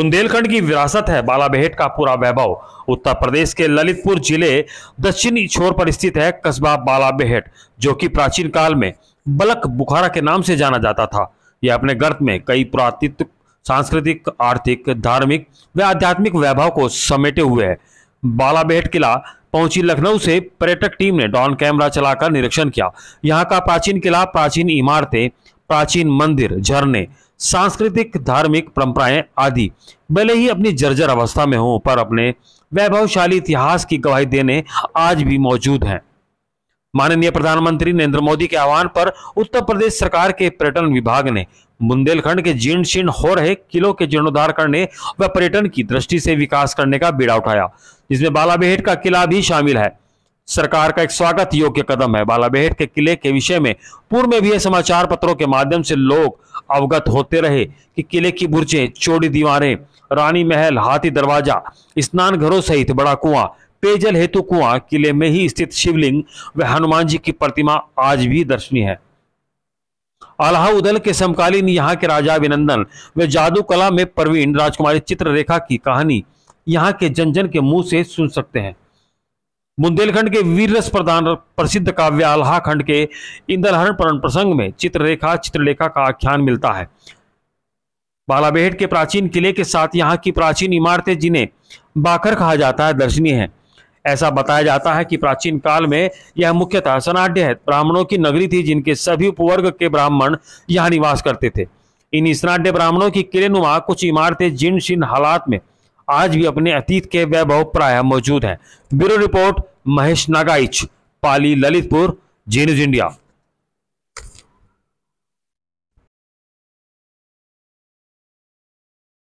बुंदेलखंड की विरासत है बालाबेहट का पूरा वैभव उत्तर प्रदेश के ललितपुर जिले दक्षिणी छोर पर स्थित है कस्बा बालाबेहट जो कि प्राचीन काल में बलक बुखारा के नाम से जाना जाता था यह अपने गर्त में कई पुरातत्व सांस्कृतिक आर्थिक धार्मिक व आध्यात्मिक वैभव को समेटे हुए है बालाबेहट किला पहुंची लखनऊ से पर्यटक टीम ने डॉन कैमरा चलाकर निरीक्षण किया यहाँ का प्राचीन किला प्राचीन इमारतें प्राचीन मंदिर झरने सांस्कृतिक धार्मिक परंपराएं आदि भले ही अपनी जर्जर अवस्था में हों पर अपने वैभवशाली इतिहास की गवाही देने आज भी मौजूद हैं माननीय प्रधानमंत्री नरेंद्र मोदी के आह्वान पर उत्तर प्रदेश सरकार के पर्यटन विभाग ने बुंदेलखंड के जीर्ण शीर्ण हो रहे किलों के जीर्णोद्धार करने व पर्यटन की दृष्टि से विकास करने का बीड़ा उठाया जिसमें बालाबेहट का किला भी शामिल है सरकार का एक स्वागत योग्य कदम है बालाबेहट के किले के विषय में पूर्व में भी समाचार पत्रों के माध्यम से लोग अवगत होते रहे कि किले की बुर्जें चौड़ी दीवारें रानी महल हाथी दरवाजा स्नान घरों सहित बड़ा कुआं पेयजल हेतु कुआं किले में ही स्थित शिवलिंग व हनुमान जी की प्रतिमा आज भी दर्शनीय है अलाहाउदल के समकालीन यहाँ के राजा अभिनंदन व जादू कला में प्रवीण राजकुमारी चित्ररेखा की कहानी यहाँ के जन जन के मुंह से सुन सकते हैं बुंदेलखंड के वीररस प्रधान प्रसिद्ध काव्य आल्हा खंड के इंद्रहरण प्रण प्रसंग में चित्ररेखा चित्रलेखा का आख्यान मिलता है बालाबेहट के प्राचीन किले के साथ यहाँ की प्राचीन इमारतें जिन्हें बाखर कहा जाता है दर्शनीय है ऐसा बताया जाता है कि प्राचीन काल में यह मुख्यतः सनाढ़ ब्राह्मणों की नगरी थी जिनके सभी उपवर्ग के ब्राह्मण यहाँ निवास करते थे इन स्नाढ़ ब्राह्मणों की किले नुमा कुछ इमारतें जिन शिन हालात में आज भी अपने अतीत के वैभव प्राय मौजूद हैं bureau report Mahesh Nagaich Pali Lalitpur Zee news India